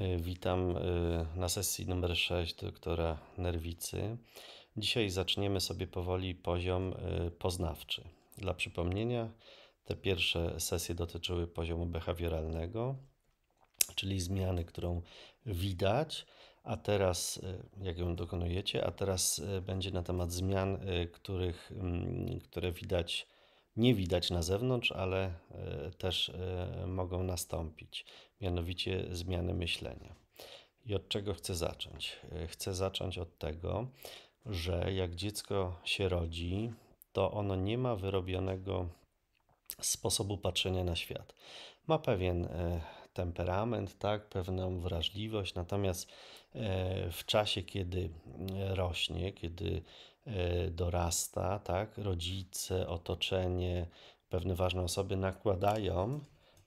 E, witam e, na sesji numer 6 doktora Nerwicy. Dzisiaj zaczniemy sobie powoli poziom e, poznawczy. Dla przypomnienia, te pierwsze sesje dotyczyły poziomu behawioralnego, czyli zmiany, którą widać, a teraz, jak ją dokonujecie, a teraz będzie na temat zmian, których, mm, które widać nie widać na zewnątrz, ale e, też e, mogą nastąpić, mianowicie zmiany myślenia. I od czego chcę zacząć? E, chcę zacząć od tego, że jak dziecko się rodzi, to ono nie ma wyrobionego sposobu patrzenia na świat. Ma pewien temperament, tak, pewną wrażliwość, natomiast w czasie, kiedy mm, rośnie, kiedy E, dorasta, tak? Rodzice, otoczenie, pewne ważne osoby nakładają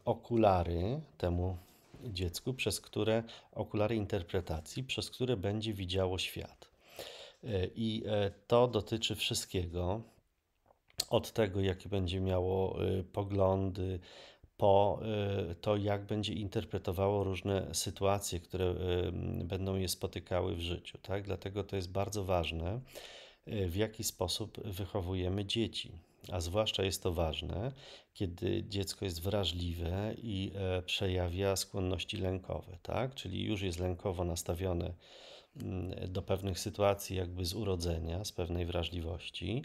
okulary temu dziecku, przez które okulary interpretacji, przez które będzie widziało świat. E, I e, to dotyczy wszystkiego, od tego, jakie będzie miało poglądy, po to, jak będzie interpretowało różne sytuacje, które będą je spotykały w życiu. Tak? Dlatego to jest bardzo ważne, w jaki sposób wychowujemy dzieci. A zwłaszcza jest to ważne, kiedy dziecko jest wrażliwe i e, przejawia skłonności lękowe, tak? czyli już jest lękowo nastawione mm, do pewnych sytuacji, jakby z urodzenia, z pewnej wrażliwości.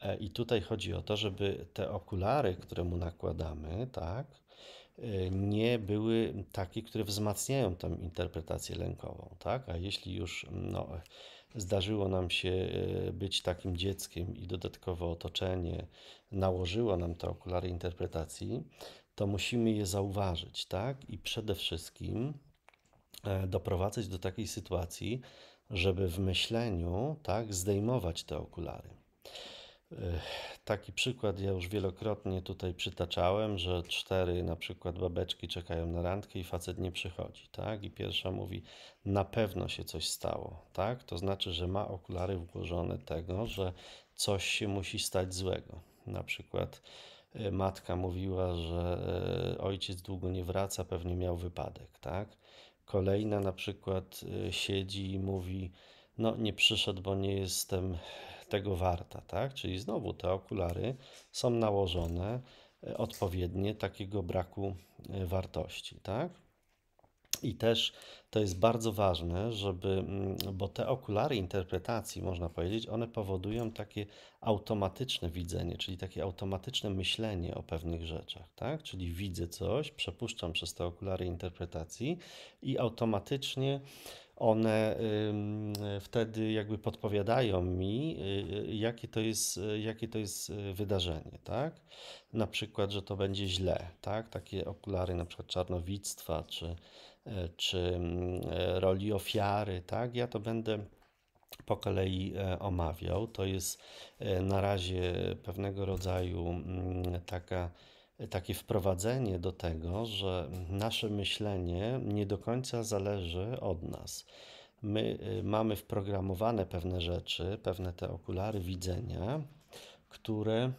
E, I tutaj chodzi o to, żeby te okulary, które mu nakładamy, tak, e, nie były takie, które wzmacniają tą interpretację lękową, tak? A jeśli już no, zdarzyło nam się e, być takim dzieckiem i dodatkowo otoczenie nałożyło nam te okulary interpretacji, to musimy je zauważyć, tak? I przede wszystkim e, doprowadzać do takiej sytuacji, żeby w myśleniu, tak, zdejmować te okulary. Taki przykład ja już wielokrotnie tutaj przytaczałem, że cztery na przykład babeczki czekają na randkę i facet nie przychodzi, tak? I pierwsza mówi, na pewno się coś stało, tak? To znaczy, że ma okulary włożone tego, że coś się musi stać złego. Na przykład e, matka mówiła, że e, ojciec długo nie wraca, pewnie miał wypadek, tak? Kolejna na przykład e, siedzi i mówi, no nie przyszedł, bo nie jestem tego warta, tak? Czyli znowu te okulary są nałożone e, odpowiednie takiego braku e, wartości, tak? I też to jest bardzo ważne, żeby, mm, bo te okulary interpretacji, można powiedzieć, one powodują takie automatyczne widzenie, czyli takie automatyczne myślenie o pewnych rzeczach, tak? Czyli widzę coś, przepuszczam przez te okulary interpretacji i automatycznie one wtedy jakby podpowiadają mi, y, y, jakie to jest, y, jakie to jest wydarzenie, tak? Na przykład, że to będzie źle, tak? Takie okulary na przykład czarnowictwa, czy, czy mm, roli ofiary, tak? Ja to będę po kolei e, omawiał. To jest e, na razie pewnego rodzaju mm, taka takie wprowadzenie do tego, że nasze myślenie nie do końca zależy od nas. My y, mamy wprogramowane pewne rzeczy, pewne te okulary widzenia, które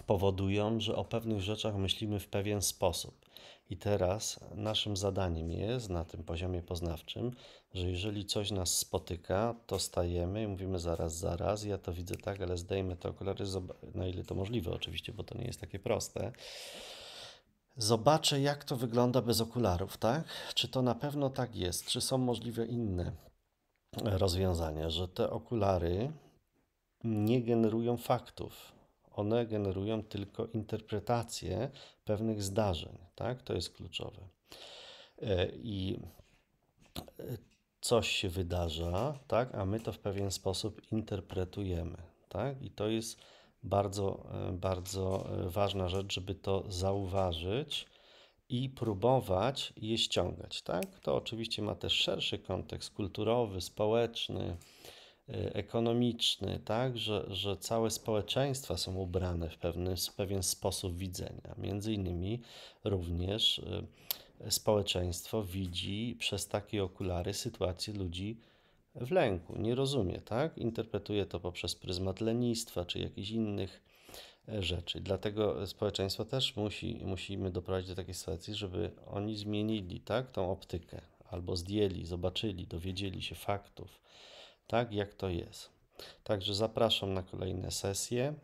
powodują, że o pewnych rzeczach myślimy w pewien sposób. I teraz naszym zadaniem jest na tym poziomie poznawczym, że jeżeli coś nas spotyka, to stajemy i mówimy zaraz, zaraz, ja to widzę tak, ale zdejmę te okulary, na ile to możliwe oczywiście, bo to nie jest takie proste. Zobaczę, jak to wygląda bez okularów, tak? Czy to na pewno tak jest? Czy są możliwe inne rozwiązania, że te okulary nie generują faktów? one generują tylko interpretację pewnych zdarzeń. Tak? To jest kluczowe. E, I e, coś się wydarza, tak? a my to w pewien sposób interpretujemy. Tak? I to jest bardzo, e, bardzo ważna rzecz, żeby to zauważyć i próbować je ściągać. Tak? To oczywiście ma też szerszy kontekst kulturowy, społeczny E, ekonomiczny, tak, że, że całe społeczeństwa są ubrane w pewien, w pewien sposób widzenia. Między innymi również e, społeczeństwo widzi przez takie okulary sytuację ludzi w lęku, nie rozumie, tak? Interpretuje to poprzez pryzmat lenistwa czy jakichś innych e, rzeczy. Dlatego społeczeństwo też musi, musimy doprowadzić do takiej sytuacji, żeby oni zmienili, tak, tą optykę albo zdjęli, zobaczyli, dowiedzieli się faktów tak jak to jest. Także zapraszam na kolejne sesje.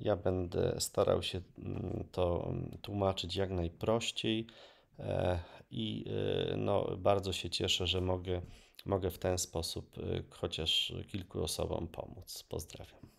Ja będę starał się mm, to mm, tłumaczyć jak najprościej e, i e, no, bardzo się cieszę, że mogę, mogę w ten sposób e, chociaż kilku osobom pomóc. Pozdrawiam.